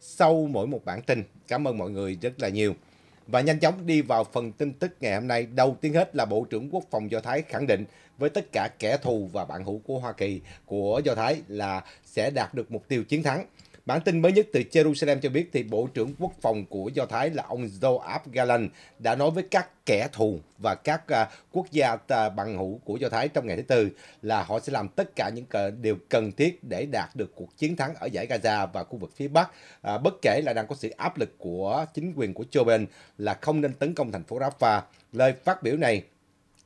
sau mỗi một bản tin. Cảm ơn mọi người rất là nhiều. Và nhanh chóng đi vào phần tin tức ngày hôm nay. Đầu tiên hết là Bộ trưởng Quốc phòng Do Thái khẳng định với tất cả kẻ thù và bạn hữu của Hoa Kỳ, của Do Thái là sẽ đạt được mục tiêu chiến thắng. Bản tin mới nhất từ Jerusalem cho biết thì Bộ trưởng Quốc phòng của Do Thái là ông Joab Galan đã nói với các kẻ thù và các à, quốc gia uh, bằng hữu của Do Thái trong ngày thứ Tư là họ sẽ làm tất cả những điều cần thiết để đạt được cuộc chiến thắng ở giải Gaza và khu vực phía Bắc, à, bất kể là đang có sự áp lực của chính quyền của Joe Biden là không nên tấn công thành phố Rafah. Lời phát biểu này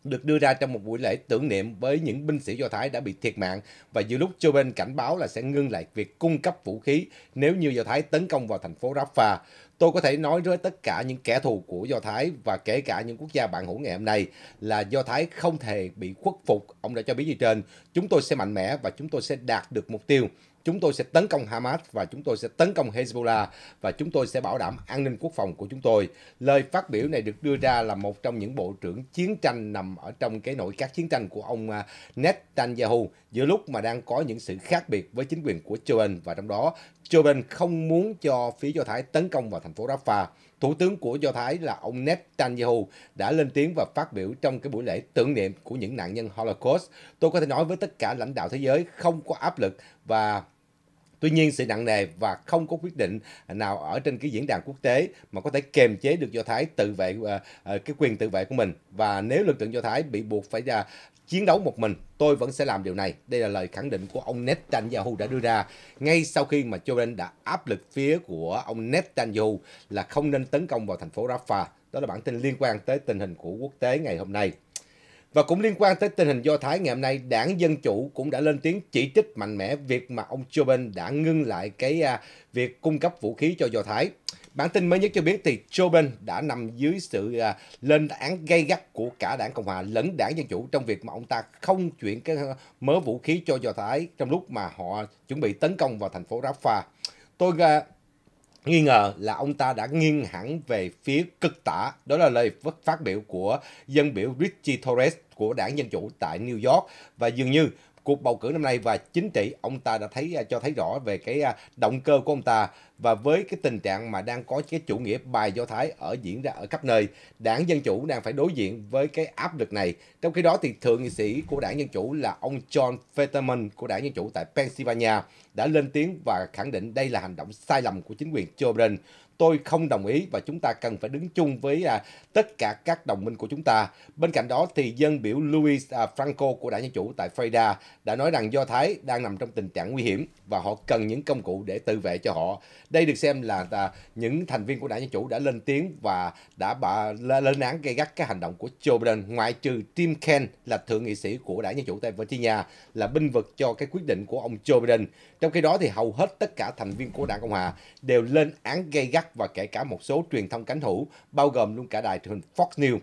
được đưa ra trong một buổi lễ tưởng niệm với những binh sĩ Do Thái đã bị thiệt mạng và giữa lúc Joe Biden cảnh báo là sẽ ngưng lại việc cung cấp vũ khí nếu như Do Thái tấn công vào thành phố Rafah. Tôi có thể nói với tất cả những kẻ thù của Do Thái và kể cả những quốc gia bạn hữu ngày hôm nay là Do Thái không thể bị khuất phục. Ông đã cho biết như trên, chúng tôi sẽ mạnh mẽ và chúng tôi sẽ đạt được mục tiêu chúng tôi sẽ tấn công Hamas và chúng tôi sẽ tấn công Hezbollah và chúng tôi sẽ bảo đảm an ninh quốc phòng của chúng tôi. Lời phát biểu này được đưa ra là một trong những bộ trưởng chiến tranh nằm ở trong cái nội các chiến tranh của ông à, Netanyahu giữa lúc mà đang có những sự khác biệt với chính quyền của Joe Biden và trong đó Joe Biden không muốn cho phía Do Thái tấn công vào thành phố Rafah Thủ tướng của Do Thái là ông Netanyahu đã lên tiếng và phát biểu trong cái buổi lễ tưởng niệm của những nạn nhân Holocaust. Tôi có thể nói với tất cả lãnh đạo thế giới không có áp lực và Tuy nhiên sự nặng nề và không có quyết định nào ở trên cái diễn đàn quốc tế mà có thể kiềm chế được Do Thái tự vệ ờ, ờ, cái quyền tự vệ của mình và nếu lực lượng Do Thái bị buộc phải chiến đấu một mình, tôi vẫn sẽ làm điều này. Đây là lời khẳng định của ông Netanyahu đã đưa ra ngay sau khi mà Joe Biden đã áp lực phía của ông Netanyahu là không nên tấn công vào thành phố Rafah. Đó là bản tin liên quan tới tình hình của quốc tế ngày hôm nay. Và cũng liên quan tới tình hình Do Thái ngày hôm nay, đảng Dân Chủ cũng đã lên tiếng chỉ trích mạnh mẽ việc mà ông Joe Biden đã ngưng lại cái à, việc cung cấp vũ khí cho Do Thái. Bản tin mới nhất cho biết thì Joe Biden đã nằm dưới sự à, lên án gay gắt của cả đảng Cộng hòa lẫn đảng Dân Chủ trong việc mà ông ta không chuyển cái mớ vũ khí cho Do Thái trong lúc mà họ chuẩn bị tấn công vào thành phố Rafah. Tôi à, nghi ngờ là ông ta đã nghiêng hẳn về phía cực tả. Đó là lời phát biểu của dân biểu Richie Torres của đảng Dân Chủ tại New York và dường như cuộc bầu cử năm nay và chính trị ông ta đã thấy à, cho thấy rõ về cái à, động cơ của ông ta và với cái tình trạng mà đang có cái chủ nghĩa bài do thái ở diễn ra ở khắp nơi đảng dân chủ đang phải đối diện với cái áp lực này trong khi đó thì thượng nghị sĩ của đảng dân chủ là ông John Fetterman của đảng dân chủ tại Pennsylvania đã lên tiếng và khẳng định đây là hành động sai lầm của chính quyền Joe Biden tôi không đồng ý và chúng ta cần phải đứng chung với à, tất cả các đồng minh của chúng ta. Bên cạnh đó thì dân biểu Luis à, Franco của đảng Dân Chủ tại Florida đã nói rằng Do Thái đang nằm trong tình trạng nguy hiểm và họ cần những công cụ để tự vệ cho họ. Đây được xem là à, những thành viên của đảng Dân Chủ đã lên tiếng và đã bà, lên án gây gắt các hành động của Joe Biden ngoại trừ Tim Kaine là thượng nghị sĩ của đảng Dân Chủ tại Virginia là binh vực cho cái quyết định của ông Joe Biden. Trong khi đó thì hầu hết tất cả thành viên của Đảng Cộng Hòa đều lên án gây gắt và kể cả một số truyền thông cánh hữu bao gồm luôn cả đài truyền Fox News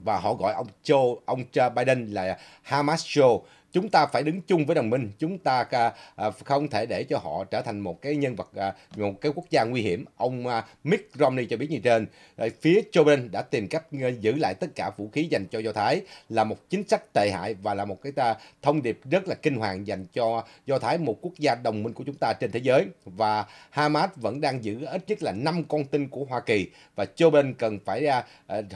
và họ gọi ông Joe ông Biden là Hamas Joe chúng ta phải đứng chung với đồng minh chúng ta à, à, không thể để cho họ trở thành một cái nhân vật à, một cái quốc gia nguy hiểm ông Mick Romney cho biết như trên phía Joe Biden đã tìm cách giữ lại tất cả vũ khí dành cho do thái là một chính sách tệ hại và là một cái thông điệp rất là kinh hoàng dành cho do thái một quốc gia đồng minh của chúng ta trên thế giới và Hamas vẫn đang giữ ít nhất là năm con tin của Hoa Kỳ và Joe Biden cần phải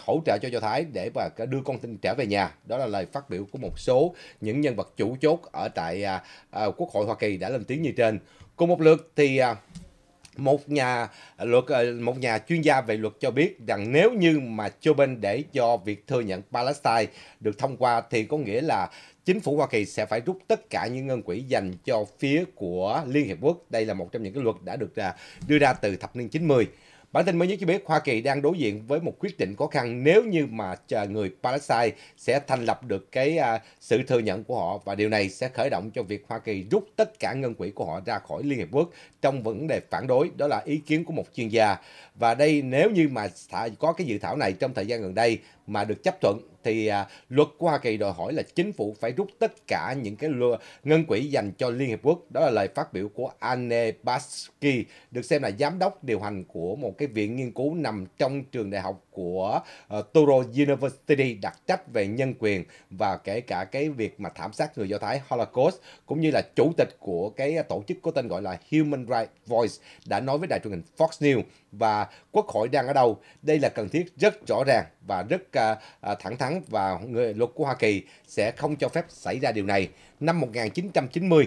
hỗ trợ cho do thái để mà đưa con tin trở về nhà đó là lời phát biểu của một số những nhân vật chủ chốt ở tại à, à, Quốc hội Hoa Kỳ đã lên tiếng như trên. Cùng một lượt thì à, một nhà luật à, một nhà chuyên gia về luật cho biết rằng nếu như mà Joe Biden để cho việc thừa nhận Palestine được thông qua thì có nghĩa là chính phủ Hoa Kỳ sẽ phải rút tất cả những ngân quỹ dành cho phía của Liên Hiệp Quốc. Đây là một trong những cái luật đã được à, đưa ra từ thập niên 90. Bản tin mới nhất cho biết Hoa Kỳ đang đối diện với một quyết định khó khăn nếu như mà người Palestine sẽ thành lập được cái à, sự thừa nhận của họ và điều này sẽ khởi động cho việc Hoa Kỳ rút tất cả ngân quỹ của họ ra khỏi Liên Hiệp Quốc trong vấn đề phản đối. Đó là ý kiến của một chuyên gia. Và đây nếu như mà có cái dự thảo này trong thời gian gần đây mà được chấp thuận thì à, luật của Hoa Kỳ đòi hỏi là chính phủ phải rút tất cả những cái ngân quỹ dành cho Liên Hiệp Quốc. Đó là lời phát biểu của Anne Baski, được xem là giám đốc điều hành của một cái viện nghiên cứu nằm trong trường đại học của uh, Toro University đặc trách về nhân quyền và kể cả cái việc mà thảm sát người Do Thái Holocaust cũng như là chủ tịch của cái tổ chức có tên gọi là Human Rights Voice đã nói với đài truyền hình Fox News và quốc hội đang ở đâu. Đây là cần thiết rất rõ ràng và rất uh, thẳng thắn và người luật của Hoa Kỳ sẽ không cho phép xảy ra điều này. Năm 1990,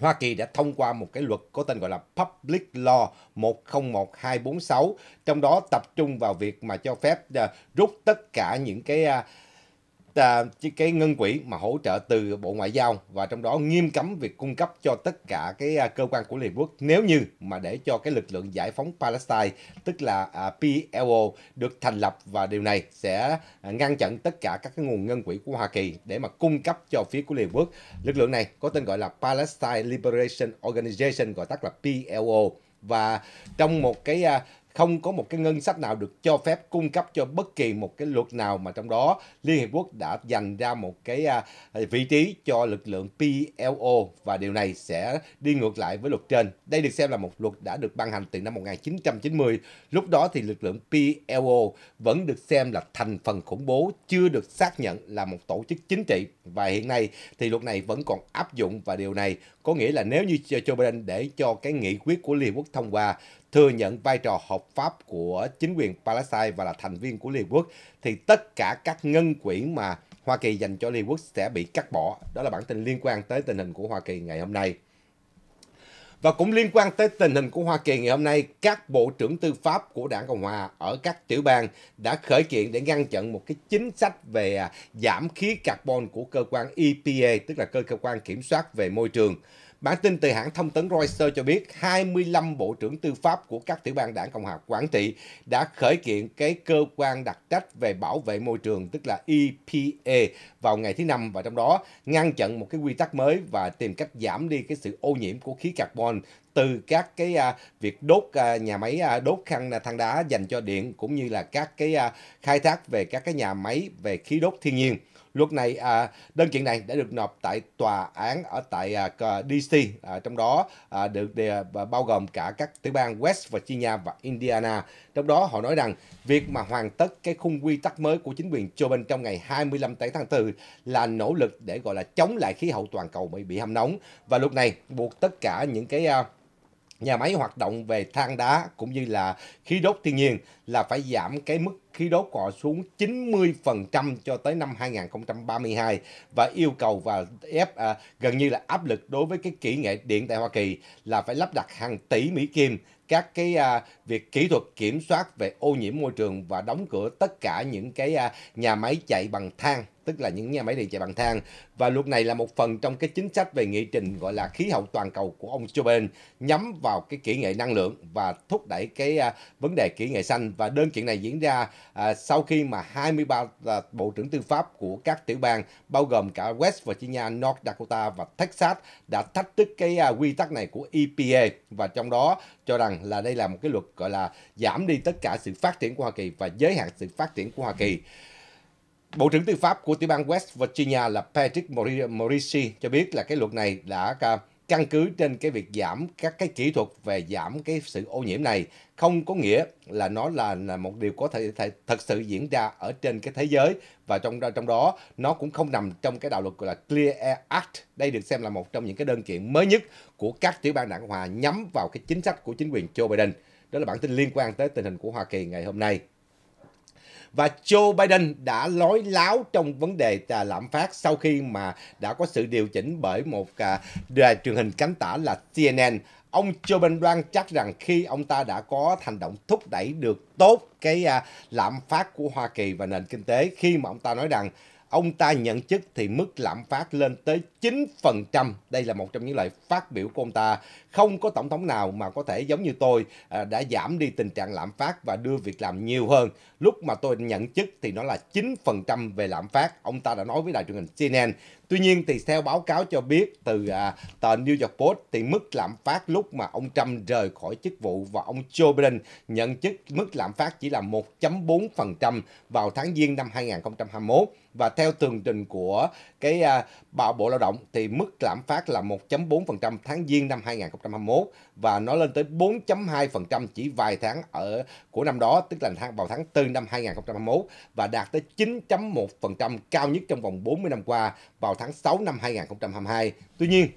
Hoa Kỳ đã thông qua một cái luật có tên gọi là Public Law 101246, trong đó tập trung vào việc mà cho phép uh, rút tất cả những cái uh, uh, cái ngân quỹ mà hỗ trợ từ Bộ Ngoại giao và trong đó nghiêm cấm việc cung cấp cho tất cả cái à, cơ quan của Liên Hợp Quốc nếu như mà để cho cái lực lượng giải phóng Palestine tức là à, PLO được thành lập và điều này sẽ à, ngăn chặn tất cả các cái nguồn ngân quỹ của Hoa Kỳ để mà cung cấp cho phía của Liên Hợp Quốc. Lực lượng này có tên gọi là Palestine Liberation Organization gọi tắt là PLO và trong một cái không có một cái ngân sách nào được cho phép cung cấp cho bất kỳ một cái luật nào mà trong đó Liên Hiệp Quốc đã dành ra một cái à, vị trí cho lực lượng PLO và điều này sẽ đi ngược lại với luật trên. Đây được xem là một luật đã được ban hành từ năm 1990. Lúc đó thì lực lượng PLO vẫn được xem là thành phần khủng bố, chưa được xác nhận là một tổ chức chính trị và hiện nay thì luật này vẫn còn áp dụng và điều này có nghĩa là nếu như Joe Biden để cho cái nghị quyết của Liên Hiệp Quốc thông qua thừa nhận vai trò hợp pháp của chính quyền Palestine và là thành viên của Liên Quốc, thì tất cả các ngân quỹ mà Hoa Kỳ dành cho Liên Quốc sẽ bị cắt bỏ. Đó là bản tin liên quan tới tình hình của Hoa Kỳ ngày hôm nay. Và cũng liên quan tới tình hình của Hoa Kỳ ngày hôm nay, các bộ trưởng tư pháp của đảng Cộng Hòa ở các tiểu bang đã khởi kiện để ngăn chặn một cái chính sách về à, giảm khí carbon của cơ quan EPA, tức là cơ quan kiểm soát về môi trường. Bản tin từ hãng thông tấn Reuters cho biết 25 bộ trưởng tư pháp của các tiểu bang đảng Cộng hòa quản trị đã khởi kiện cái cơ quan đặc trách về bảo vệ môi trường tức là EPA vào ngày thứ năm và trong đó ngăn chặn một cái quy tắc mới và tìm cách giảm đi cái sự ô nhiễm của khí carbon từ các cái à, việc đốt à, nhà máy à, đốt khăn à, than đá dành cho điện cũng như là các cái à, khai thác về các cái nhà máy về khí đốt thiên nhiên. Luật này à, đơn kiện này đã được nộp tại tòa án ở tại à, DC, à, trong đó à, được à, bao gồm cả các tiểu bang West Virginia và Indiana. Trong đó họ nói rằng việc mà hoàn tất cái khung quy tắc mới của chính quyền Joe Biden trong ngày 25 tháng 4 là nỗ lực để gọi là chống lại khí hậu toàn cầu bị bị hâm nóng và luật này buộc tất cả những cái à, nhà máy hoạt động về than đá cũng như là khí đốt thiên nhiên là phải giảm cái mức khí đốt của họ xuống 90% cho tới năm 2032 và yêu cầu và ép à, gần như là áp lực đối với cái kỹ nghệ điện tại Hoa Kỳ là phải lắp đặt hàng tỷ Mỹ kim các cái à, việc kỹ thuật kiểm soát về ô nhiễm môi trường và đóng cửa tất cả những cái à, nhà máy chạy bằng than tức là những nhà máy điện chạy bằng than. Và luật này là một phần trong cái chính sách về nghị trình gọi là khí hậu toàn cầu của ông Joe Biden nhắm vào cái kỹ nghệ năng lượng và thúc đẩy cái à, vấn đề kỹ nghệ xanh. Và đơn kiện này diễn ra à, sau khi mà 23 à, bộ trưởng tư pháp của các tiểu bang bao gồm cả West Virginia, North Dakota và Texas đã thách thức cái à, quy tắc này của EPA và trong đó cho rằng là đây là một cái luật gọi là giảm đi tất cả sự phát triển của Hoa Kỳ và giới hạn sự phát triển của Hoa Kỳ. Bộ trưởng Tư pháp của tiểu bang West Virginia là Patrick Morrissey cho biết là cái luật này đã căn cứ trên cái việc giảm các cái kỹ thuật về giảm cái sự ô nhiễm này không có nghĩa là nó là, là một điều có thể, thể thật sự diễn ra ở trên cái thế giới và trong trong đó nó cũng không nằm trong cái đạo luật gọi là Clear Air Act đây được xem là một trong những cái đơn kiện mới nhất của các tiểu bang đảng hòa nhắm vào cái chính sách của chính quyền Joe Biden đó là bản tin liên quan tới tình hình của Hoa Kỳ ngày hôm nay và Joe Biden đã lói láo trong vấn đề lạm phát sau khi mà đã có sự điều chỉnh bởi một à, đài truyền hình cánh tả là CNN ông Joe Biden đoan chắc rằng khi ông ta đã có hành động thúc đẩy được tốt cái à, lạm phát của Hoa Kỳ và nền kinh tế khi mà ông ta nói rằng ông ta nhận chức thì mức lạm phát lên tới 9%. Đây là một trong những lời phát biểu của ông ta không có tổng thống nào mà có thể giống như tôi à, đã giảm đi tình trạng lạm phát và đưa việc làm nhiều hơn. Lúc mà tôi nhận chức thì nó là 9% về lạm phát, ông ta đã nói với đài truyền hình CNN. Tuy nhiên thì theo báo cáo cho biết từ à, tờ New York Post thì mức lạm phát lúc mà ông Trump rời khỏi chức vụ và ông Joe Biden nhận chức mức lạm phát chỉ là 1.4% vào tháng Giêng năm 2021 và theo tường trình của cái à, Bộ Lao động thì mức lạm phát là 1.4% tháng Giêng năm 2021 2021 và nó lên tới 4.2% chỉ vài tháng ở của năm đó, tức là tháng vào tháng 4 năm 2021 và đạt tới 9.1% cao nhất trong vòng 40 năm qua vào tháng 6 năm 2022. Tuy nhiên,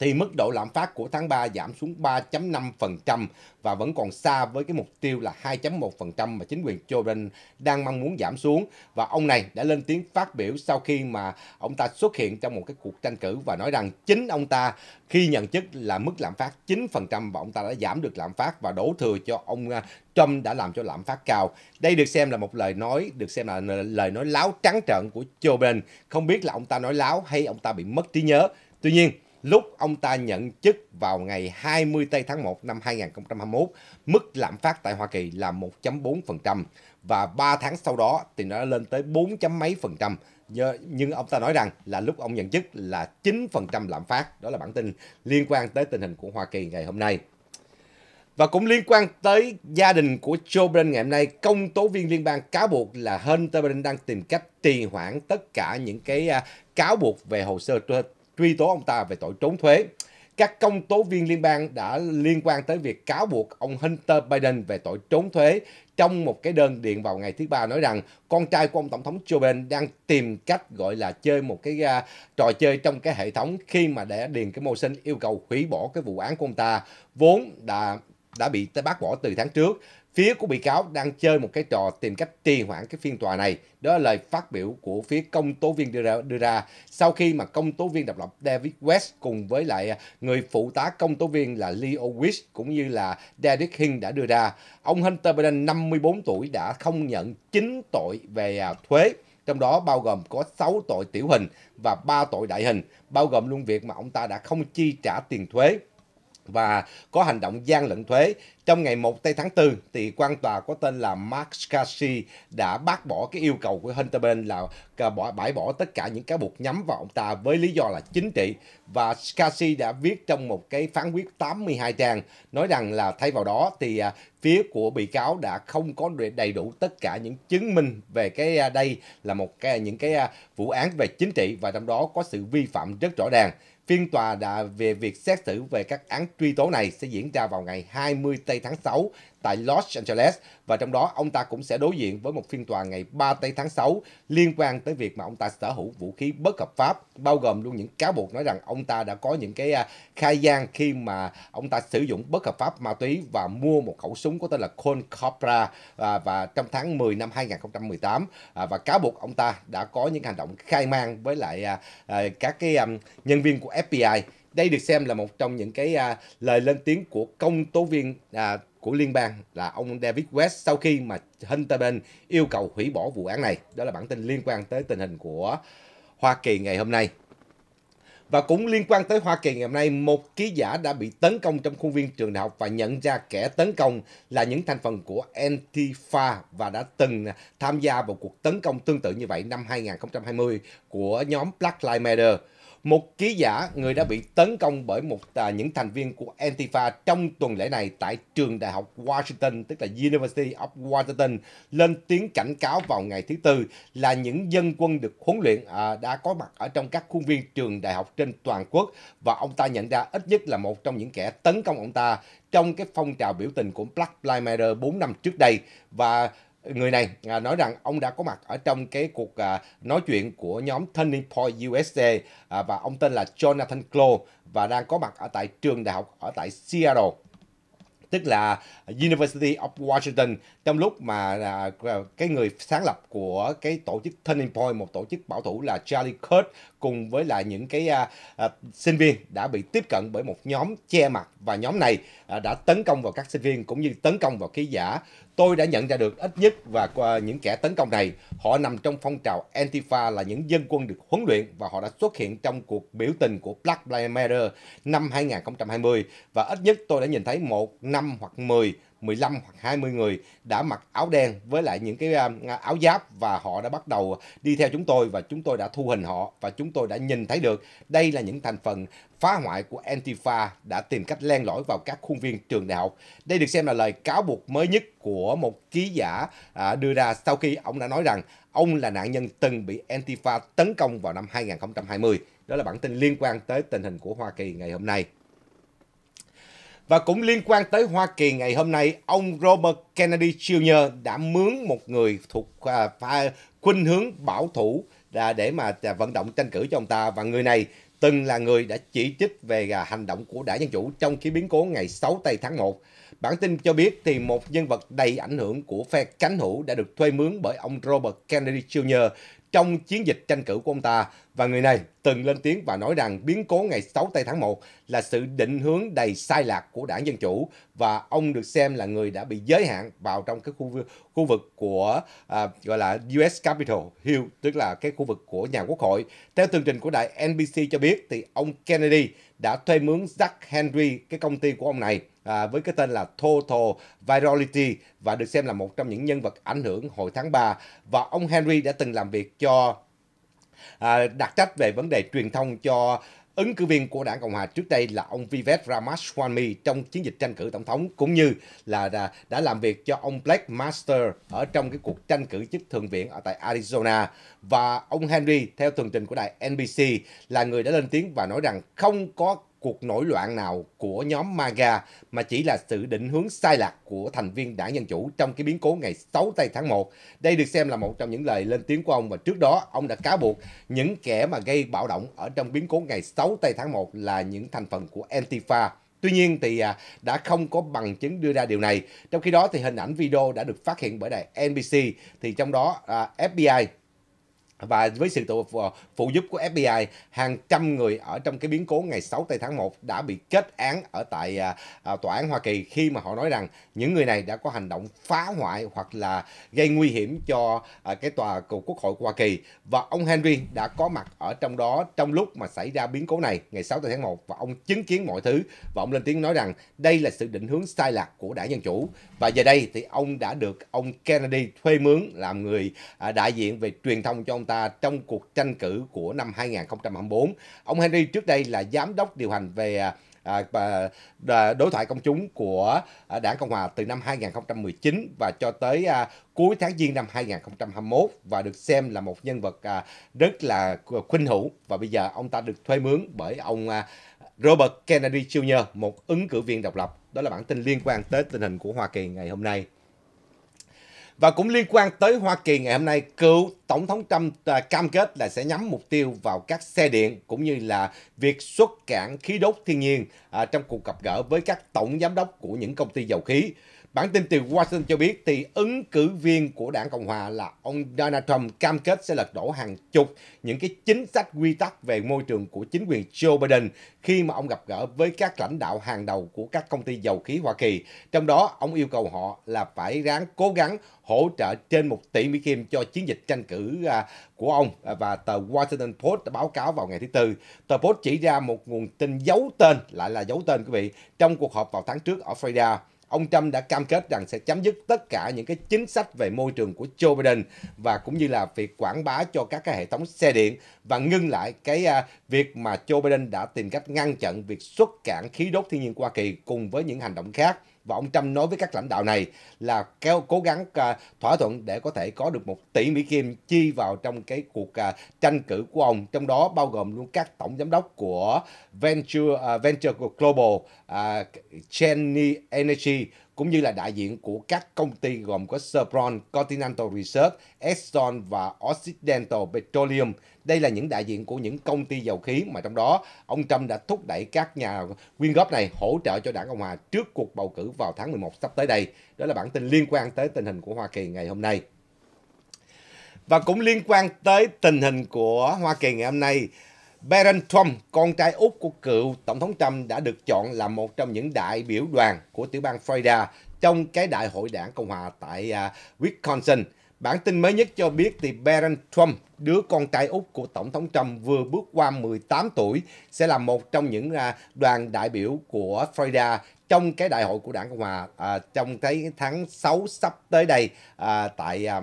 thì mức độ lạm phát của tháng 3 giảm xuống 3.5% và vẫn còn xa với cái mục tiêu là 2.1% mà chính quyền Joe Biden đang mong muốn giảm xuống. Và ông này đã lên tiếng phát biểu sau khi mà ông ta xuất hiện trong một cái cuộc tranh cử và nói rằng chính ông ta khi nhận chức là mức lạm phát 9% và ông ta đã giảm được lạm phát và đổ thừa cho ông à, Trump đã làm cho lạm phát cao. Đây được xem là một lời nói, được xem là lời nói láo trắng trợn của Joe Biden. Không biết là ông ta nói láo hay ông ta bị mất trí nhớ. Tuy nhiên, lúc ông ta nhận chức vào ngày 20 tây tháng 1 năm 2021, mức lạm phát tại Hoa Kỳ là 1.4% và 3 tháng sau đó thì nó lên tới 4 mấy phần trăm. Nhưng ông ta nói rằng là lúc ông nhận chức là 9% lạm phát. Đó là bản tin liên quan tới tình hình của Hoa Kỳ ngày hôm nay. Và cũng liên quan tới gia đình của Joe Biden ngày hôm nay, công tố viên liên bang cáo buộc là Hunter Biden đang tìm cách trì hoãn tất cả những cái à, cáo buộc về hồ sơ truy tố ông ta về tội trốn thuế. Các công tố viên liên bang đã liên quan tới việc cáo buộc ông Hunter Biden về tội trốn thuế trong một cái đơn điện vào ngày thứ ba nói rằng con trai của ông Tổng thống Joe Biden đang tìm cách gọi là chơi một cái uh, trò chơi trong cái hệ thống khi mà để điền cái sinh yêu cầu hủy bỏ cái vụ án của ông ta vốn đã đã bị bác bỏ từ tháng trước Phía của bị cáo đang chơi một cái trò tìm cách trì hoãn cái phiên tòa này. Đó là lời phát biểu của phía công tố viên đưa ra, đưa ra sau khi mà công tố viên độc lập David West cùng với lại à, người phụ tá công tố viên là Leo Wish cũng như là Derek Hing đã đưa ra. Ông Hunter Biden 54 tuổi đã không nhận chính tội về à, thuế trong đó bao gồm có 6 tội tiểu hình và 3 tội đại hình, bao gồm luôn việc mà ông ta đã không chi trả tiền thuế và có hành động gian lận thuế. Trong ngày 1 tây tháng 4 thì quan tòa có tên là Mark Cassi đã bác bỏ cái yêu cầu của Hunterman là bỏ bãi bỏ tất cả những cáo buộc nhắm vào ông ta với lý do là chính trị và Cassi đã viết trong một cái phán quyết 82 trang nói rằng là thay vào đó thì à, phía của bị cáo đã không có đầy đủ tất cả những chứng minh về cái à, đây là một cái à, những cái vụ án về chính trị và trong đó có sự vi phạm rất rõ ràng Phiên tòa đã về việc xét xử về các án truy tố này sẽ diễn ra vào ngày 20 tây tháng 6 tại Los Angeles và trong đó ông ta cũng sẽ đối diện với một phiên tòa ngày 3 tây tháng 6 liên quan tới việc mà ông ta sở hữu vũ khí bất hợp pháp bao gồm luôn những cáo buộc nói rằng ông ta đã có những cái à, khai gian khi mà ông ta sử dụng bất hợp pháp ma túy và mua một khẩu súng có tên là Colt Cobra và, và trong tháng 10 năm 2018 à, và cáo buộc ông ta đã có những hành động khai mang với lại à, các cái nhân viên của FBI đây được xem là một trong những cái à, lời lên tiếng của công tố viên à, của liên bang là ông David West sau khi mà Hunter Biden yêu cầu hủy bỏ vụ án này. Đó là bản tin liên quan tới tình hình của Hoa Kỳ ngày hôm nay. Và cũng liên quan tới Hoa Kỳ ngày hôm nay, một ký giả đã bị tấn công trong khuôn viên trường đại học và nhận ra kẻ tấn công là những thành phần của Antifa và đã từng tham gia vào cuộc tấn công tương tự như vậy năm 2020 của nhóm Black Lives Matter một ký giả người đã bị tấn công bởi một à, những thành viên của Antifa trong tuần lễ này tại trường đại học Washington, tức là University of Washington, lên tiếng cảnh cáo vào ngày thứ Tư là những dân quân được huấn luyện à, đã có mặt ở trong các khuôn viên trường đại học trên toàn quốc và ông ta nhận ra ít nhất là một trong những kẻ tấn công ông ta trong cái phong trào biểu tình của Black Lives Matter 4 năm trước đây và người này à, nói rằng ông đã có mặt ở trong cái cuộc à, nói chuyện của nhóm Turning Point USA à, và ông tên là Jonathan Klo và đang có mặt ở tại trường đại học ở tại Seattle tức là University of Washington trong lúc mà à, cái người sáng lập của cái tổ chức Turning Point một tổ chức bảo thủ là Charlie Kirk cùng với lại những cái à, à, sinh viên đã bị tiếp cận bởi một nhóm che mặt và nhóm này à, đã tấn công vào các sinh viên cũng như tấn công vào ký giả. Tôi đã nhận ra được ít nhất và qua à, những kẻ tấn công này, họ nằm trong phong trào Antifa là những dân quân được huấn luyện và họ đã xuất hiện trong cuộc biểu tình của Black Lives Matter năm 2020 và ít nhất tôi đã nhìn thấy một năm hoặc 10 15 hoặc 20 người đã mặc áo đen với lại những cái um, áo giáp và họ đã bắt đầu đi theo chúng tôi và chúng tôi đã thu hình họ và chúng tôi đã nhìn thấy được đây là những thành phần phá hoại của Antifa đã tìm cách len lỏi vào các khuôn viên trường đại học. Đây được xem là lời cáo buộc mới nhất của một ký giả à, đưa ra sau khi ông đã nói rằng ông là nạn nhân từng bị Antifa tấn công vào năm 2020. Đó là bản tin liên quan tới tình hình của Hoa Kỳ ngày hôm nay. Và cũng liên quan tới Hoa Kỳ ngày hôm nay, ông Robert Kennedy Jr. đã mướn một người thuộc à, pha, khuynh hướng bảo thủ à, để mà à, vận động tranh cử cho ông ta. Và người này từng là người đã chỉ trích về à, hành động của đảng Dân Chủ trong khi biến cố ngày 6 tây tháng 1. Bản tin cho biết thì một nhân vật đầy ảnh hưởng của phe cánh hữu đã được thuê mướn bởi ông Robert Kennedy Jr. trong chiến dịch tranh cử của ông ta và người này từng lên tiếng và nói rằng biến cố ngày 6 tây tháng 1 là sự định hướng đầy sai lạc của đảng Dân Chủ và ông được xem là người đã bị giới hạn vào trong cái khu, khu vực của à, gọi là US Capitol Hill, tức là cái khu vực của nhà quốc hội. Theo tường trình của đài NBC cho biết thì ông Kennedy đã thuê mướn Jack Henry, cái công ty của ông này, à, với cái tên là Total Virality và được xem là một trong những nhân vật ảnh hưởng hồi tháng 3. Và ông Henry đã từng làm việc cho à, đặc trách về vấn đề truyền thông cho ứng cử viên của đảng Cộng hòa trước đây là ông Vivek Ramaswamy trong chiến dịch tranh cử tổng thống cũng như là đã, đã làm việc cho ông Black Master ở trong cái cuộc tranh cử chức thượng viện ở tại Arizona và ông Henry theo tường trình của đài NBC là người đã lên tiếng và nói rằng không có cuộc nổi loạn nào của nhóm MAGA mà chỉ là sự định hướng sai lạc của thành viên đảng Dân Chủ trong cái biến cố ngày 6 tây tháng 1. Đây được xem là một trong những lời lên tiếng của ông và trước đó ông đã cáo buộc những kẻ mà gây bạo động ở trong biến cố ngày 6 tây tháng 1 là những thành phần của Antifa. Tuy nhiên thì à, đã không có bằng chứng đưa ra điều này. Trong khi đó thì hình ảnh video đã được phát hiện bởi đài NBC thì trong đó à, FBI và với sự ờ, phụ giúp của FBI, hàng trăm người ở trong cái biến cố ngày 6 tây tháng 1 đã bị kết án ở tại à, à, tòa án Hoa Kỳ khi mà họ nói rằng những người này đã có hành động phá hoại hoặc là gây nguy hiểm cho à, cái tòa cầu quốc hội Hoa Kỳ. Và ông Henry đã có mặt ở trong đó trong lúc mà xảy ra biến cố này ngày 6 tây tháng 1 và ông chứng kiến mọi thứ và ông lên tiếng nói rằng đây là sự định hướng sai lạc của đảng Dân Chủ. Và giờ đây thì ông đã được ông Kennedy thuê mướn làm người đại diện về truyền thông cho ông ta trong cuộc tranh cử của năm 2024. Ông Henry trước đây là giám đốc điều hành về à, à, à, đối thoại công chúng của Đảng Cộng hòa từ năm 2019 và cho tới cuối tháng Giêng năm 2021 và được xem là một nhân vật rất là khuynh hữu và bây giờ ông ta được thuê mướn bởi ông Robert Kennedy Jr., một ứng cử viên độc lập. Đó là bản tin liên quan tới tình hình của Hoa Kỳ ngày hôm nay. Và cũng liên quan tới Hoa Kỳ ngày hôm nay, cựu Tổng thống Trump à, cam kết là sẽ nhắm mục tiêu vào các xe điện cũng như là việc xuất cảng khí đốt thiên nhiên à, trong cuộc gặp gỡ với các tổng giám đốc của những công ty dầu khí. Bản tin từ Washington cho biết thì ứng cử viên của đảng Cộng Hòa là ông Donald Trump cam kết sẽ lật đổ hàng chục những cái chính sách quy tắc về môi trường của chính quyền Joe Biden khi mà ông gặp gỡ với các lãnh đạo hàng đầu của các công ty dầu khí Hoa Kỳ. Trong đó, ông yêu cầu họ là phải ráng cố gắng hỗ trợ trên 1 tỷ Mỹ Kim cho chiến dịch tranh cử à, của ông và tờ Washington Post đã báo cáo vào ngày thứ Tư. Tờ Post chỉ ra một nguồn tin giấu tên, lại là giấu tên quý vị, trong cuộc họp vào tháng trước ở Florida ông Trump đã cam kết rằng sẽ chấm dứt tất cả những cái chính sách về môi trường của Joe Biden và cũng như là việc quảng bá cho các cái hệ thống xe điện và ngưng lại cái à, việc mà Joe Biden đã tìm cách ngăn chặn việc xuất cản khí đốt thiên nhiên Hoa Kỳ cùng với những hành động khác. Và ông Trump nói với các lãnh đạo này là kéo cố gắng uh, thỏa thuận để có thể có được một tỷ Mỹ Kim chi vào trong cái cuộc uh, tranh cử của ông. Trong đó bao gồm luôn các tổng giám đốc của Venture, uh, Venture Global, uh, Jenny Energy, cũng như là đại diện của các công ty gồm có Chevron, Continental Research, Exxon và Occidental Petroleum. Đây là những đại diện của những công ty dầu khí mà trong đó ông Trump đã thúc đẩy các nhà quyên góp này hỗ trợ cho đảng Cộng Hòa trước cuộc bầu cử vào tháng 11 sắp tới đây. Đó là bản tin liên quan tới tình hình của Hoa Kỳ ngày hôm nay. Và cũng liên quan tới tình hình của Hoa Kỳ ngày hôm nay, Barron Trump, con trai út của cựu Tổng thống Trump đã được chọn là một trong những đại biểu đoàn của tiểu bang Florida trong cái đại hội đảng Cộng Hòa tại uh, Wisconsin. Bản tin mới nhất cho biết thì Barron Trump, đứa con trai út của Tổng thống Trump vừa bước qua 18 tuổi, sẽ là một trong những uh, đoàn đại biểu của Florida trong cái đại hội của đảng Cộng Hòa à, trong cái tháng 6 sắp tới đây à, tại à,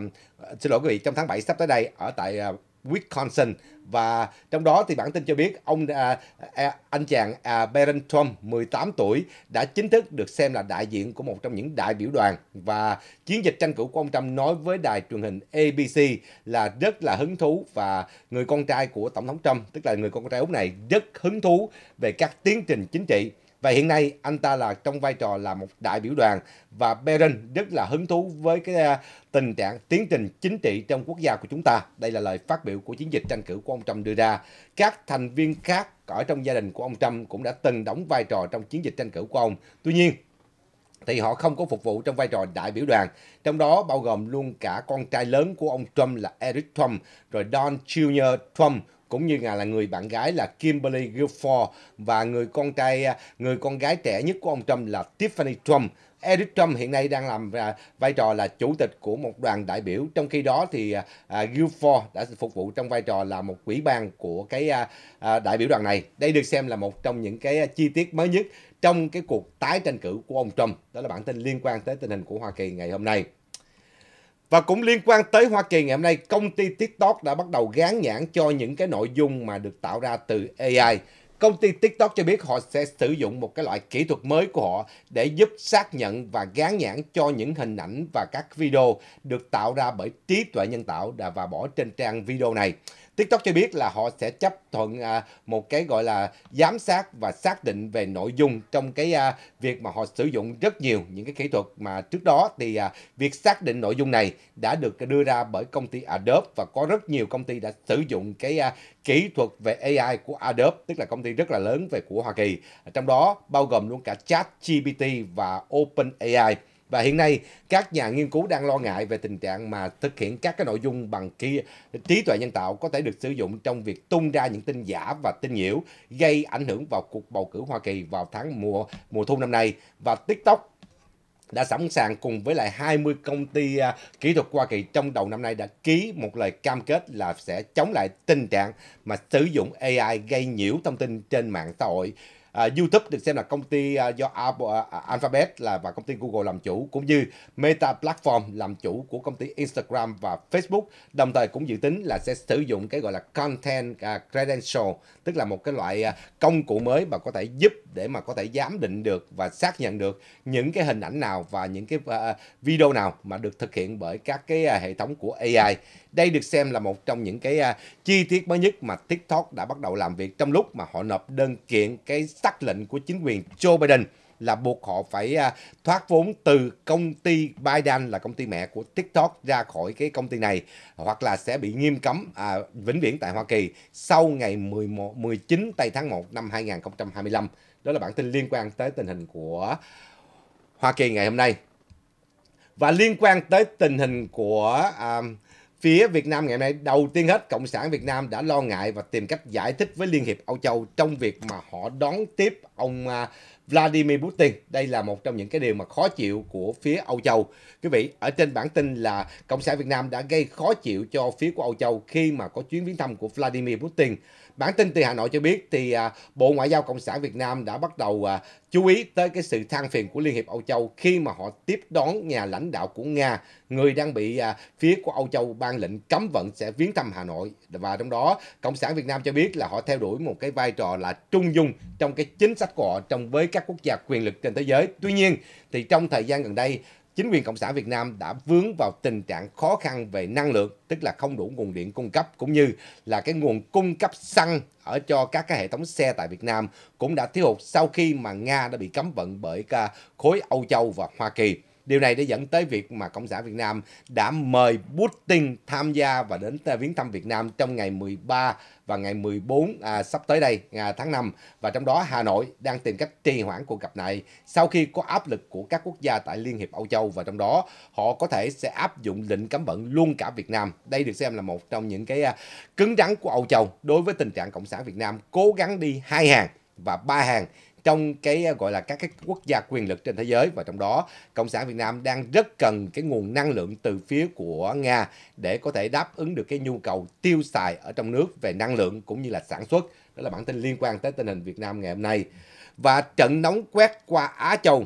xin lỗi quý vị trong tháng 7 sắp tới đây ở tại à, Wisconsin và trong đó thì bản tin cho biết ông à, à, anh chàng à, Barron Trump 18 tuổi đã chính thức được xem là đại diện của một trong những đại biểu đoàn và chiến dịch tranh cử của ông Trump nói với đài truyền hình ABC là rất là hứng thú và người con trai của tổng thống Trump tức là người con trai út này rất hứng thú về các tiến trình chính trị và hiện nay anh ta là trong vai trò là một đại biểu đoàn và berin rất là hứng thú với cái à, tình trạng tiến trình chính trị trong quốc gia của chúng ta. Đây là lời phát biểu của chiến dịch tranh cử của ông Trump đưa ra. Các thành viên khác ở trong gia đình của ông Trump cũng đã từng đóng vai trò trong chiến dịch tranh cử của ông. Tuy nhiên, thì họ không có phục vụ trong vai trò đại biểu đoàn, trong đó bao gồm luôn cả con trai lớn của ông Trump là Eric Trump, rồi Don Jr. Trump cũng như là người bạn gái là Kimberly Guilford và người con trai à, người con gái trẻ nhất của ông Trump là Tiffany Trump. Eric Trump hiện nay đang làm à, vai trò là chủ tịch của một đoàn đại biểu, trong khi đó thì à, à Guilford đã phục vụ trong vai trò là một quỹ ban của cái đại biểu đoàn này. Đây được xem là một trong những cái chi tiết mới nhất trong cái cuộc tái tranh cử của ông Trump. Đó là bản tin liên quan tới tình hình của Hoa Kỳ ngày hôm nay. Và cũng liên quan tới Hoa Kỳ ngày hôm nay, công ty TikTok đã bắt đầu gán nhãn cho những cái nội dung mà được tạo ra từ AI. Công ty TikTok cho biết họ sẽ sử dụng một cái loại kỹ thuật mới của họ để giúp xác nhận và gán nhãn cho những hình ảnh và các video được tạo ra bởi trí tuệ nhân tạo và bỏ trên trang video này. TikTok cho biết là họ sẽ chấp thuận à, một cái gọi là giám sát và xác định về nội dung trong cái à, việc mà họ sử dụng rất nhiều những cái kỹ thuật mà trước đó thì à, việc xác định nội dung này đã được đưa ra bởi công ty Adobe và có rất nhiều công ty đã sử dụng cái à, kỹ thuật về AI của Adobe tức là công ty rất là lớn về của Hoa Kỳ trong đó bao gồm luôn cả ChatGPT và OpenAI và hiện nay các nhà nghiên cứu đang lo ngại về tình trạng mà thực hiện các cái nội dung bằng kia trí tuệ nhân tạo có thể được sử dụng trong việc tung ra những tin giả và tin nhiễu gây ảnh hưởng vào cuộc bầu cử Hoa Kỳ vào tháng mùa mùa thu năm nay và TikTok đã sẵn sàng cùng với lại 20 công ty à, kỹ thuật Hoa Kỳ trong đầu năm nay đã ký một lời cam kết là sẽ chống lại tình trạng mà sử dụng AI gây nhiễu thông tin trên mạng xã hội à, YouTube được xem là công ty à, do Apple, à, Alphabet là và công ty Google làm chủ cũng như Meta Platform làm chủ của công ty Instagram và Facebook đồng thời cũng dự tính là sẽ sử dụng cái gọi là content à, credential tức là một cái loại à, công cụ mới mà có thể giúp để mà có thể giám định được và xác nhận được những cái hình ảnh nào và những cái à, video nào mà được thực hiện bởi các cái à, hệ thống của AI đây được xem là một trong những cái uh, chi tiết mới nhất mà TikTok đã bắt đầu làm việc trong lúc mà họ nộp đơn kiện cái sắc lệnh của chính quyền Joe Biden là buộc họ phải à, thoát vốn từ công ty Biden là công ty mẹ của TikTok ra khỏi cái công ty này hoặc là sẽ bị nghiêm cấm à, vĩnh viễn tại Hoa Kỳ sau ngày 11 19 tây tháng 1 năm 2025. Đó là bản tin liên quan tới tình hình của Hoa Kỳ ngày hôm nay. Và liên quan tới tình hình của uh, Phía Việt Nam ngày nay đầu tiên hết Cộng sản Việt Nam đã lo ngại và tìm cách giải thích với Liên hiệp Âu Châu trong việc mà họ đón tiếp ông à, Vladimir Putin. Đây là một trong những cái điều mà khó chịu của phía Âu Châu. Quý vị, ở trên bản tin là Cộng sản Việt Nam đã gây khó chịu cho phía của Âu Châu khi mà có chuyến viếng thăm của Vladimir Putin. Bản tin từ Hà Nội cho biết thì à, Bộ Ngoại giao Cộng sản Việt Nam đã bắt đầu à, chú ý tới cái sự than phiền của Liên hiệp Âu Châu khi mà họ tiếp đón nhà lãnh đạo của Nga, người đang bị à, phía của Âu Châu ban lệnh cấm vận sẽ viếng thăm Hà Nội. Và trong đó, Cộng sản Việt Nam cho biết là họ theo đuổi một cái vai trò là trung dung trong cái chính sách của họ trong với các quốc gia quyền lực trên thế giới. Tuy nhiên, thì trong thời gian gần đây, chính quyền Cộng sản Việt Nam đã vướng vào tình trạng khó khăn về năng lượng, tức là không đủ nguồn điện cung cấp, cũng như là cái nguồn cung cấp xăng ở cho các cái hệ thống xe tại Việt Nam cũng đã thiếu hụt sau khi mà Nga đã bị cấm vận bởi à, khối Âu Châu và Hoa Kỳ. Điều này đã dẫn tới việc mà Cộng sản Việt Nam đã mời Putin tham gia và đến viếng thăm Việt Nam trong ngày 13 và ngày 14 à, sắp tới đây à, tháng 5 và trong đó Hà Nội đang tìm cách trì hoãn cuộc gặp này sau khi có áp lực của các quốc gia tại Liên hiệp Âu Châu và trong đó họ có thể sẽ áp dụng lệnh cấm vận luôn cả Việt Nam. Đây được xem là một trong những cái à, cứng rắn của Âu Châu đối với tình trạng Cộng sản Việt Nam cố gắng đi hai hàng và ba hàng trong cái à, gọi là các cái quốc gia quyền lực trên thế giới và trong đó cộng sản Việt Nam đang rất cần cái nguồn năng lượng từ phía của Nga để có thể đáp ứng được cái nhu cầu tiêu xài ở trong nước về năng lượng cũng như là sản xuất đó là bản tin liên quan tới tình hình Việt Nam ngày hôm nay và trận nóng quét qua Á Châu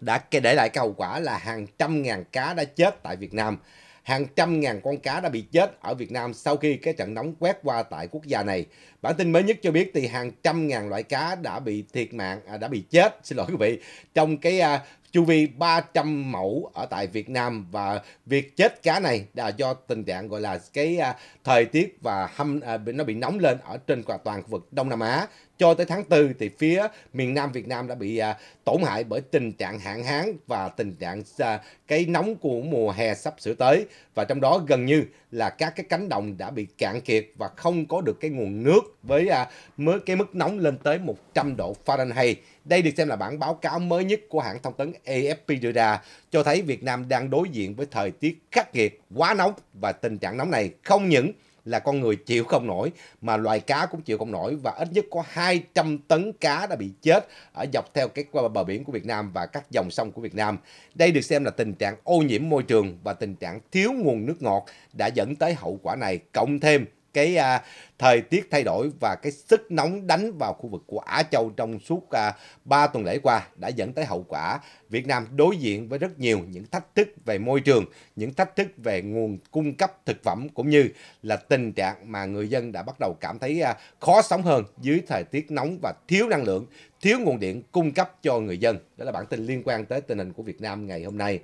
đã để lại cái hậu quả là hàng trăm ngàn cá đã chết tại Việt Nam hàng trăm ngàn con cá đã bị chết ở Việt Nam sau khi cái trận nóng quét qua tại quốc gia này. Bản tin mới nhất cho biết thì hàng trăm ngàn loại cá đã bị thiệt mạng, à, đã bị chết, xin lỗi quý vị, trong cái à, chu vi 300 mẫu ở tại Việt Nam và việc chết cá này là do tình trạng gọi là cái à, thời tiết và hâm à, nó bị nóng lên ở trên toàn khu vực Đông Nam Á cho tới tháng 4 thì phía miền Nam Việt Nam đã bị à, tổn hại bởi tình trạng hạn hán và tình trạng à, cái nóng của mùa hè sắp sửa tới và trong đó gần như là các cái cánh đồng đã bị cạn kiệt và không có được cái nguồn nước với à, mới cái mức nóng lên tới 100 độ Fahrenheit. Đây được xem là bản báo cáo mới nhất của hãng thông tấn AFP đưa ra cho thấy Việt Nam đang đối diện với thời tiết khắc nghiệt, quá nóng và tình trạng nóng này không những là con người chịu không nổi mà loài cá cũng chịu không nổi và ít nhất có 200 tấn cá đã bị chết ở dọc theo cái bờ biển của Việt Nam và các dòng sông của Việt Nam. Đây được xem là tình trạng ô nhiễm môi trường và tình trạng thiếu nguồn nước ngọt đã dẫn tới hậu quả này cộng thêm cái à, thời tiết thay đổi và cái sức nóng đánh vào khu vực của Á Châu trong suốt à, 3 tuần lễ qua đã dẫn tới hậu quả Việt Nam đối diện với rất nhiều những thách thức về môi trường, những thách thức về nguồn cung cấp thực phẩm cũng như là tình trạng mà người dân đã bắt đầu cảm thấy à, khó sống hơn dưới thời tiết nóng và thiếu năng lượng, thiếu nguồn điện cung cấp cho người dân. Đó là bản tin liên quan tới tình hình của Việt Nam ngày hôm nay.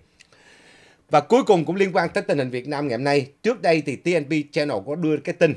Và cuối cùng cũng liên quan tới tình hình Việt Nam ngày hôm nay. Trước đây thì TNP Channel có đưa cái tin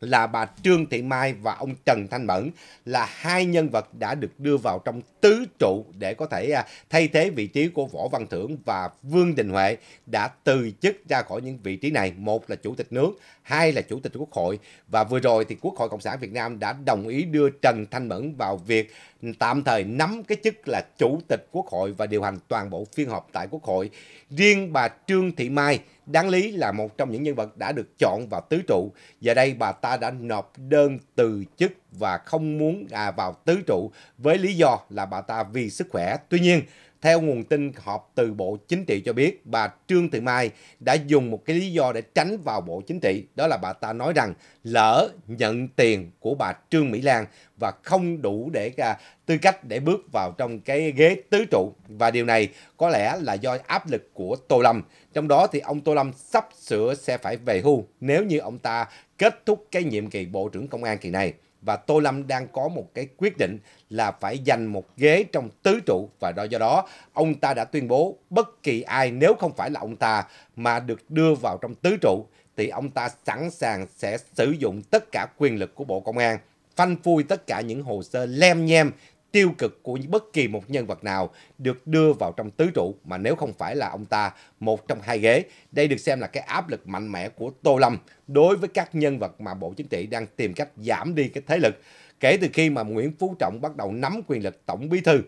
là bà Trương Thị Mai và ông Trần Thanh Mẫn là hai nhân vật đã được đưa vào trong tứ trụ để có thể à, thay thế vị trí của Võ Văn Thưởng và Vương Đình Huệ đã từ chức ra khỏi những vị trí này. Một là Chủ tịch nước, hai là Chủ tịch Quốc hội. Và vừa rồi thì Quốc hội Cộng sản Việt Nam đã đồng ý đưa Trần Thanh Mẫn vào việc tạm thời nắm cái chức là Chủ tịch Quốc hội và điều hành toàn bộ phiên họp tại Quốc hội. Riêng bà Trương Thị Mai đáng lý là một trong những nhân vật đã được chọn vào tứ trụ. Giờ đây bà ta đã nộp đơn từ chức và không muốn à, vào tứ trụ với lý do là bà ta vì sức khỏe. Tuy nhiên, theo nguồn tin họp từ Bộ Chính trị cho biết, bà Trương Thị Mai đã dùng một cái lý do để tránh vào Bộ Chính trị. Đó là bà ta nói rằng lỡ nhận tiền của bà Trương Mỹ Lan và không đủ để à, tư cách để bước vào trong cái ghế tứ trụ. Và điều này có lẽ là do áp lực của Tô Lâm. Trong đó thì ông Tô Lâm sắp sửa sẽ phải về hưu nếu như ông ta kết thúc cái nhiệm kỳ Bộ trưởng Công an kỳ này và Tô Lâm đang có một cái quyết định là phải giành một ghế trong tứ trụ và do đó ông ta đã tuyên bố bất kỳ ai nếu không phải là ông ta mà được đưa vào trong tứ trụ thì ông ta sẵn sàng sẽ sử dụng tất cả quyền lực của Bộ Công an phanh phui tất cả những hồ sơ lem nhem tiêu cực của bất kỳ một nhân vật nào được đưa vào trong tứ trụ mà nếu không phải là ông ta một trong hai ghế. Đây được xem là cái áp lực mạnh mẽ của Tô Lâm đối với các nhân vật mà Bộ Chính trị đang tìm cách giảm đi cái thế lực. Kể từ khi mà Nguyễn Phú Trọng bắt đầu nắm quyền lực Tổng Bí Thư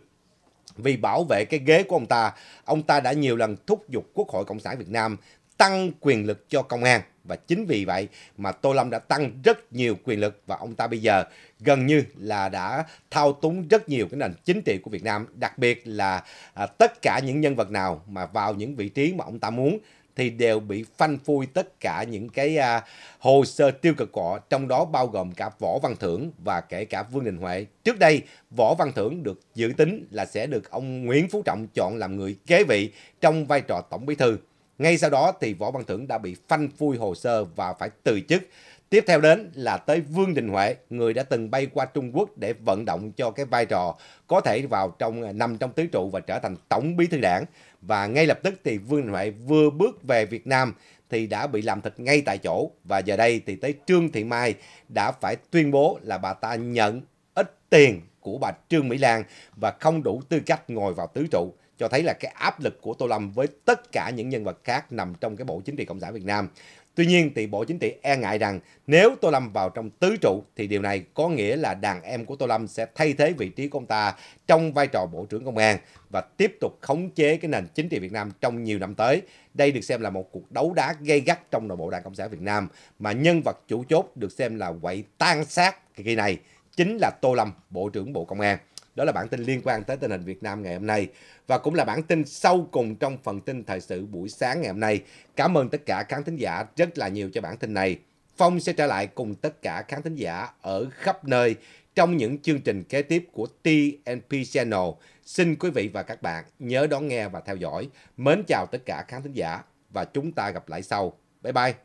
vì bảo vệ cái ghế của ông ta, ông ta đã nhiều lần thúc giục Quốc hội Cộng sản Việt Nam tăng quyền lực cho công an và chính vì vậy mà Tô Lâm đã tăng rất nhiều quyền lực và ông ta bây giờ gần như là đã thao túng rất nhiều cái nền chính trị của Việt Nam, đặc biệt là à, tất cả những nhân vật nào mà vào những vị trí mà ông ta muốn thì đều bị phanh phui tất cả những cái à, hồ sơ tiêu cực của trong đó bao gồm cả Võ Văn Thưởng và kể cả Vương Đình Huệ. Trước đây, Võ Văn Thưởng được dự tính là sẽ được ông Nguyễn Phú Trọng chọn làm người kế vị trong vai trò Tổng Bí Thư. Ngay sau đó thì Võ Văn Thưởng đã bị phanh phui hồ sơ và phải từ chức. Tiếp theo đến là tới Vương Đình Huệ, người đã từng bay qua Trung Quốc để vận động cho cái vai trò có thể vào trong nằm trong tứ trụ và trở thành tổng bí thư đảng. Và ngay lập tức thì Vương Đình Huệ vừa bước về Việt Nam thì đã bị làm thịt ngay tại chỗ. Và giờ đây thì tới Trương Thị Mai đã phải tuyên bố là bà ta nhận ít tiền của bà Trương Mỹ Lan và không đủ tư cách ngồi vào tứ trụ cho thấy là cái áp lực của Tô Lâm với tất cả những nhân vật khác nằm trong cái Bộ Chính trị Cộng sản Việt Nam. Tuy nhiên thì Bộ Chính trị e ngại rằng nếu Tô Lâm vào trong tứ trụ thì điều này có nghĩa là đàn em của Tô Lâm sẽ thay thế vị trí của ông ta trong vai trò Bộ trưởng Công an và tiếp tục khống chế cái nền chính trị Việt Nam trong nhiều năm tới. Đây được xem là một cuộc đấu đá gây gắt trong nội bộ Đảng Cộng sản Việt Nam mà nhân vật chủ chốt được xem là quậy tan sát kỳ này chính là Tô Lâm, Bộ trưởng Bộ Công an. Đó là bản tin liên quan tới tình hình Việt Nam ngày hôm nay và cũng là bản tin sau cùng trong phần tin thời sự buổi sáng ngày hôm nay. Cảm ơn tất cả khán thính giả rất là nhiều cho bản tin này. Phong sẽ trở lại cùng tất cả khán thính giả ở khắp nơi trong những chương trình kế tiếp của TNP Channel. Xin quý vị và các bạn nhớ đón nghe và theo dõi. Mến chào tất cả khán thính giả và chúng ta gặp lại sau. Bye bye!